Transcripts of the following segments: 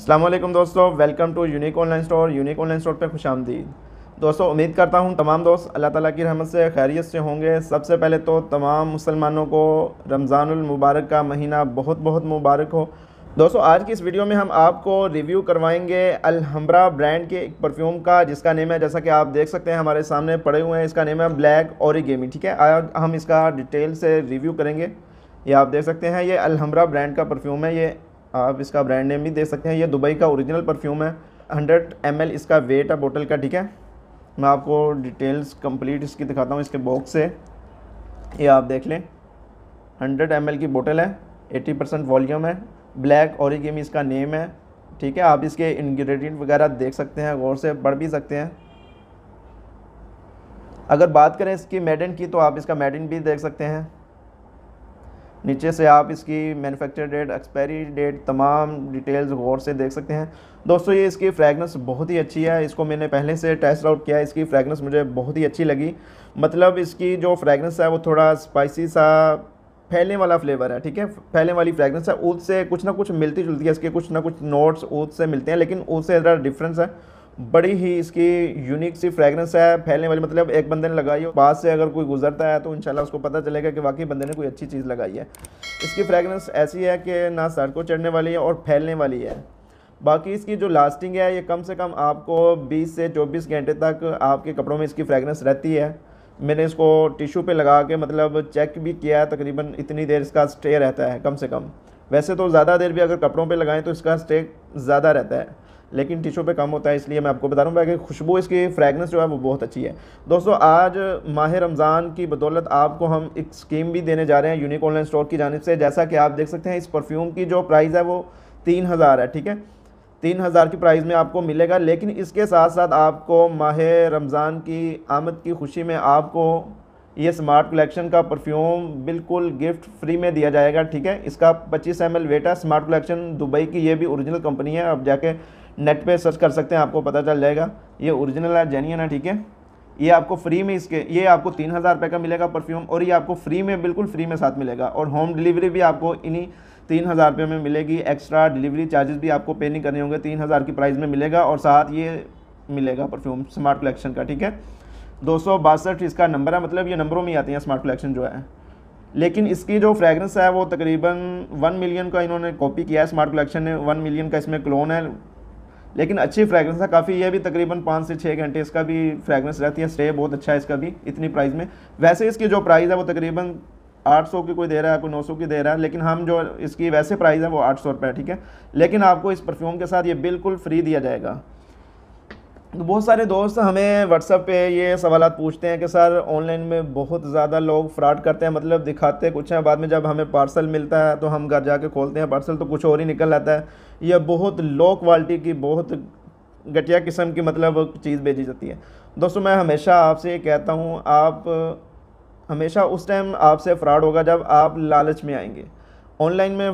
असलम दोस्तों welcome to unique online store unique online store पर खुश आमदीद दोस्तों उम्मीद करता हूँ तमाम दोस्त अल्लाह ताला की रहमत से खैरियत से होंगे सबसे पहले तो तमाम मुसलमानों को मुबारक का महीना बहुत बहुत मुबारक हो दोस्तों आज की इस वीडियो में हम आपको रिव्यू करवाएंगे अलहमरा ब्रांड के एक परफ्यूम का जिसका नेम है जैसा कि आप देख सकते हैं हमारे सामने पड़े हुए हैं इसका नेम है ब्लैक औरिगेमी ठीक है आज हम इसका डिटेल से रिव्यू करेंगे ये आप देख सकते हैं ये अलहमरा ब्रांड का परफ्यूम है ये आप इसका ब्रांड नेम भी देख सकते हैं ये दुबई का ओरिजिनल परफ्यूम है हंड्रेड एम इसका वेट है बोतल का ठीक है मैं आपको डिटेल्स कंप्लीट इसकी दिखाता हूँ इसके बॉक्स से ये आप देख लें हंड्रेड एम की बोतल है एटी परसेंट वॉलीम है ब्लैक औरिगेमी इसका नेम है ठीक है आप इसके इंग्रेडिएंट वगैरह देख सकते हैं गौर से पढ़ भी सकते हैं अगर बात करें इसकी मेडन की तो आप इसका मेडन भी देख सकते हैं नीचे से आप इसकी मैनुफेक्चर डेट एक्सपायरी डेट तमाम डिटेल्स गौर से देख सकते हैं दोस्तों ये इसकी फ्रैगनेंस बहुत ही अच्छी है इसको मैंने पहले से टेस्ट आउट किया इसकी फ्रैगनेंस मुझे बहुत ही अच्छी लगी मतलब इसकी जो फ्रैगनेंस है वो थोड़ा स्पाइसी सा फैलने वाला फ्लेवर है ठीक है फैलने वाली फ्रैगनेंस है ऊद से कुछ ना कुछ मिलती जुलती है इसके कुछ ना कुछ नोट्स ऊद से मिलते हैं लेकिन ऊद से ज़रा डिफरेंस है बड़ी ही इसकी यूनिक सी फ्रेगरेंस है फैलने वाली मतलब एक बंदे ने लगाई हो पास से अगर कोई गुजरता है तो इंशाल्लाह उसको पता चलेगा कि वाकई बंदे ने कोई अच्छी चीज़ लगाई है इसकी फ्रेगरेंस ऐसी है कि ना सर को चढ़ने वाली है और फैलने वाली है बाकी इसकी जो लास्टिंग है ये कम से कम आपको 20 से 24 घंटे तक आपके कपड़ों में इसकी फ्रेगरेंस रहती है मैंने इसको टिशू पे लगा के मतलब चेक भी किया तकरीबन इतनी देर इसका स्टे रहता है कम से कम वैसे तो ज़्यादा देर भी अगर कपड़ों पे लगाएं तो इसका स्टे ज़्यादा रहता है लेकिन टिशू पे कम होता है इसलिए मैं आपको बता रहा हूँ बाकी खुशबू इसकी फ्रेगनेंस जो है वो बहुत अच्छी है दोस्तों आज माह रमज़ान की बदौलत आपको हम एक स्कीम भी देने जा रहे हैं यूनिक ऑनलाइन स्टोर की जानब से जैसा कि आप देख सकते हैं इस परफ्यूम की जो प्राइस है वो तीन हज़ार है ठीक है तीन हज़ार की प्राइस में आपको मिलेगा लेकिन इसके साथ साथ आपको माह रमज़ान की आमद की खुशी में आपको ये स्मार्ट कलेक्शन का परफ्यूम बिल्कुल गिफ्ट फ्री में दिया जाएगा ठीक है इसका 25 एम वेट है स्मार्ट कलेक्शन दुबई की ये भी ओरिजिनल कंपनी है आप जाके नेट पे सर्च कर सकते हैं आपको पता चल जाएगा ये ओरिजिनल है जेनियन है ठीक है ये आपको फ्री में इसके ये आपको तीन हज़ार रुपये का मिलेगा परफ्यूम और ये आपको फ्री में बिल्कुल फ्री में साथ मिलेगा और होम डिलीवरी भी आपको इन्हीं तीन हज़ार रुपये में मिलेगी एक्स्ट्रा डिलीवरी चार्जेस भी आपको पे नहीं करने होंगे तीन हज़ार की प्राइस में मिलेगा और साथ ये मिलेगा परफ्यूम स्मार्ट कलेक्शन का ठीक है दो सौ बासठ इसका नंबर है मतलब ये नंबरों में ही आते हैं स्मार्ट कलेक्शन जो है लेकिन इसकी जो फ्रेगरेंस है वो तकरीबन वन मिलियन का इन्होंने कॉपी किया है स्मार्ट कलेक्शन ने वन मिलियन का इसमें क्लोन है लेकिन अच्छी फ्रेगरेंस है काफ़ी ये भी तकरीबन पाँच से छः घंटे इसका भी फ्रेगरेंस रहती है स्टे बहुत अच्छा है इसका भी इतनी प्राइस में वैसे इसकी जो प्राइस है वो तकरीबन 800 की कोई दे रहा है कोई 900 की दे रहा है लेकिन हम जो इसकी वैसे प्राइस है वो आठ सौ रुपये ठीक है लेकिन आपको इस परफ्यूम के साथ ये बिल्कुल फ्री दिया जाएगा तो बहुत सारे दोस्त हमें व्हाट्सअप पे ये सवाल पूछते हैं कि सर ऑनलाइन में बहुत ज़्यादा लोग फ्रॉड करते हैं मतलब दिखाते हैं कुछ हैं बाद में जब हमें पार्सल मिलता है तो हम घर जाके खोलते हैं पार्सल तो कुछ और ही निकल आता है यह बहुत लो क्वालिटी की बहुत घटिया किस्म की मतलब चीज़ भेजी जाती है दोस्तों मैं हमेशा आपसे ये कहता हूँ आप हमेशा उस टाइम आपसे फ़्रॉड होगा जब आप लालच में आएंगे ऑनलाइन में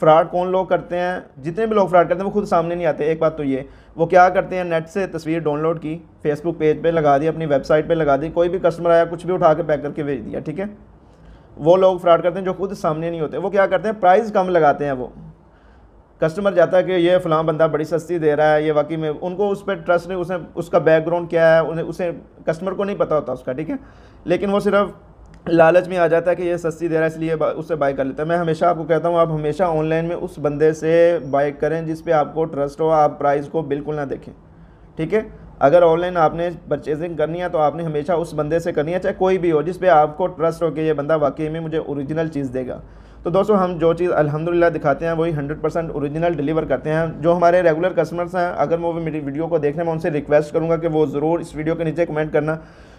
फ्रॉड कौन लोग करते हैं जितने भी लोग फ्रॉड करते हैं वो खुद सामने नहीं आते एक बात तो ये वो क्या करते हैं नेट से तस्वीर डाउनलोड की फेसबुक पेज पे लगा दी अपनी वेबसाइट पे लगा दी कोई भी कस्टमर आया कुछ भी उठा के पैक करके भेज दिया ठीक है वो लोग फ्रॉड करते हैं जो खुद सामने नहीं होते वो क्या करते हैं प्राइस कम लगाते हैं वो कस्टमर जाता है कि ये फलां बंदा बड़ी सस्ती दे रहा है ये वाकई में उनको उस पर ट्रस्ट नहीं उसने उसका बैकग्राउंड क्या है उन्हें उसे कस्टमर को नहीं पता होता उसका ठीक है लेकिन वो सिर्फ लालच में आ जाता है कि ये सस्ती दे रहा है इसलिए उससे बाई कर लेता है मैं हमेशा आपको कहता हूँ आप हमेशा ऑनलाइन में उस बंदे से बाई करें जिस पर आपको ट्रस्ट हो आप प्राइस को बिल्कुल ना देखें ठीक है अगर ऑनलाइन आपने परचेजिंग करनी है तो आपने हमेशा उस बंदे से करनी है चाहे कोई भी हो जिस पर आपको ट्रस्ट हो कि ये बंदा वाकई में मुझे ओरिजिनल चीज़ देगा तो दोस्तों हम जो चीज़ अल्हम्दुलिल्लाह दिखाते हैं वही 100 परसेंट औरिजिनल डिलीवर करते हैं जो हमारे रेगुलर कस्टमर्स हैं अगर वो मेरी वीडियो को देख रहे हैं मैं उनसे रिक्वेस्ट करूँगा कि वो ज़रूर इस वीडियो के नीचे कमेंट करना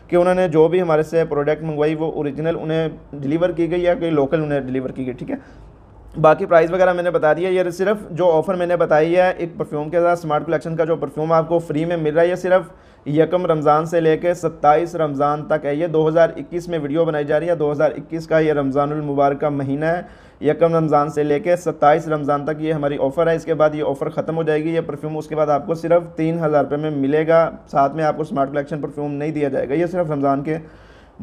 कि उन्होंने जो भी हमारे से प्रोडक्ट मंगवाई वो ओरिजिनल उन्हें डिलीवर की गई या कोई लोकल उन्हें डिलीवर की गई ठीक है बाकी प्राइस वगैरह मैंने बता दिया ये सिर्फ जो ऑफ़र मैंने बताई है एक परफ्यूम के साथ स्मार्ट कलेक्शन का जो परफ्यूम आपको फ्री में मिल रहा है ये सिर्फ यकम रमज़ान से लेके 27 रमज़ान तक है ये 2021 में वीडियो बनाई जा रही है 2021 का ये रमज़ानमबारक का महीना है यकम रमज़ान से लेकर 27 रमज़ान तक ये हमारी ऑफ़र है इसके बाद ये ऑफ़र ख़त्म हो जाएगी ये परफ्यूम उसके बाद आपको सिर्फ तीन हज़ार रुपये में मिलेगा साथ में आपको स्मार्ट कलेक्शन परफ्यूम नहीं दिया जाएगा ये सिर्फ रमज़ान के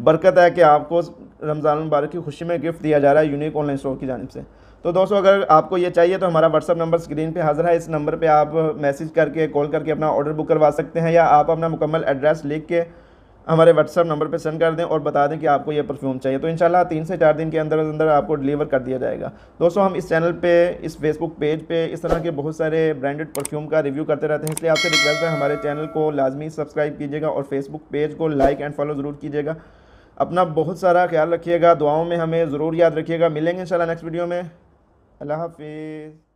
बरकत है कि आपको रमज़ान मुबारक की खुशी में गिफ्ट दिया जा रहा है यूनिक ऑनलाइन स्टोर की जानब से तो दोस्तों अगर आपको ये चाहिए तो हमारा व्हाट्सअप नंबर स्क्रीन पे हाज़िर है इस नंबर पे आप मैसेज करके कॉल करके अपना ऑर्डर बुक करवा सकते हैं या आप अपना मुकम्मल एड्रेस लिख के हमारे व्हाट्सअप नंबर पे सेंड कर दें और बता दें कि आपको ये परफ्यूम चाहिए तो इंशाल्लाह तीन से चार दिन के अंदर अंदर आपको डिलीवर कर दिया जाएगा दोस्तों हम इस चैनल पे इस फेसबुक पेज पे इस तरह के बहुत सारे ब्रांडेड परफ्यूम का रिव्यू करते रहते हैं इसलिए आपसे रिक्वेस्ट है हमारे चैनल को लाजमी सब्सक्राइब कीजिएगा और फेसबुक पेज को लाइक एंड फॉलो ज़रूर कीजिएगा अपना बहुत सारा ख्याल रखिएगा दुआओं में हमें ज़रूर याद रखिएगा मिलेंगे इंशाल्लाह नेक्स्ट वीडियो में अल्लाह हाफिज़